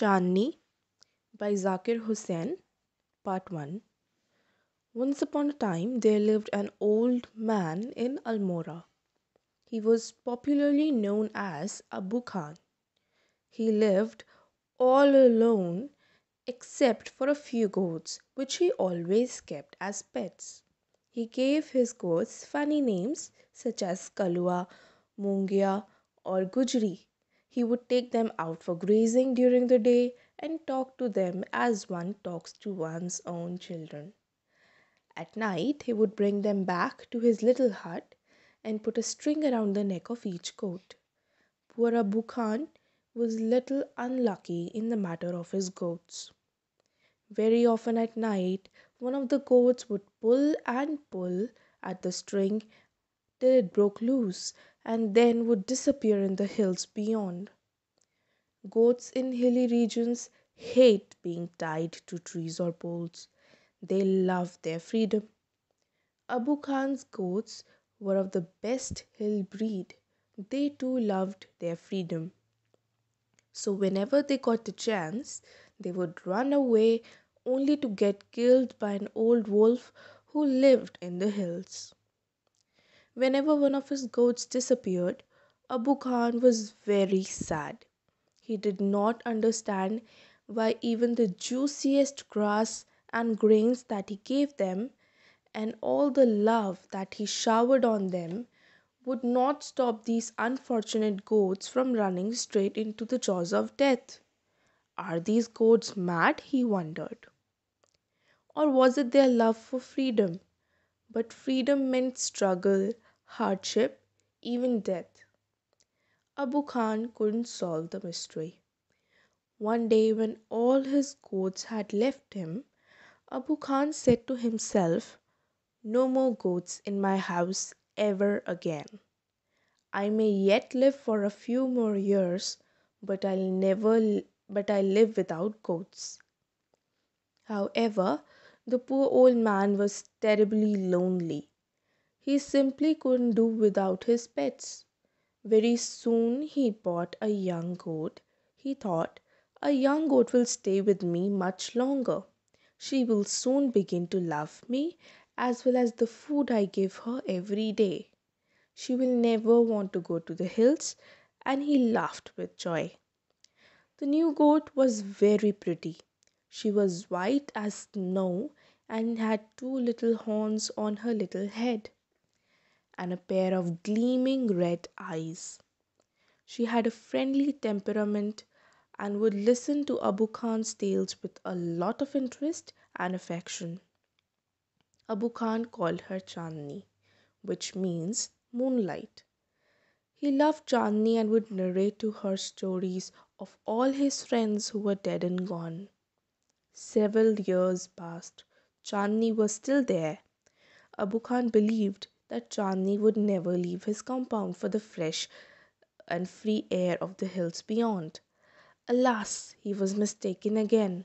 Chandni by Zakir Hussain, Part 1. Once upon a time, there lived an old man in Almora. He was popularly known as Abu Khan. He lived all alone except for a few goats, which he always kept as pets. He gave his goats funny names such as Kalua, Mungia, or Gujri. He would take them out for grazing during the day and talk to them as one talks to one's own children. At night he would bring them back to his little hut and put a string around the neck of each goat. Poor Abu Khan was little unlucky in the matter of his goats. Very often at night, one of the goats would pull and pull at the string till it broke loose and then would disappear in the hills beyond. Goats in hilly regions hate being tied to trees or poles. They love their freedom. Abu Khan's goats were of the best hill breed. They too loved their freedom. So, whenever they got the chance, they would run away only to get killed by an old wolf who lived in the hills. Whenever one of his goats disappeared, Abu Khan was very sad. He did not understand why even the juiciest grass and grains that he gave them, and all the love that he showered on them, would not stop these unfortunate goats from running straight into the jaws of death. Are these goats mad? he wondered. Or was it their love for freedom? but freedom meant struggle, hardship, even death. Abu Khan couldn't solve the mystery. One day, when all his goats had left him, Abu Khan said to himself, No more goats in my house ever again. I may yet live for a few more years, but I'll never but I live without goats. However, the poor old man was terribly lonely. He simply couldn't do without his pets. Very soon he bought a young goat. He thought, "A young goat will stay with me much longer. She will soon begin to love me as well as the food I give her every day. She will never want to go to the hills," and he laughed with joy. The new goat was very pretty. She was white as snow and had two little horns on her little head, and a pair of gleaming red eyes. She had a friendly temperament and would listen to Abu Khan's tales with a lot of interest and affection. Abu Khan called her Chandni, which means moonlight. He loved Chandni and would narrate to her stories of all his friends who were dead and gone. Several years passed. Chandni was still there. Abu Khan believed that Chandni would never leave his compound for the fresh and free air of the hills beyond. Alas! he was mistaken again.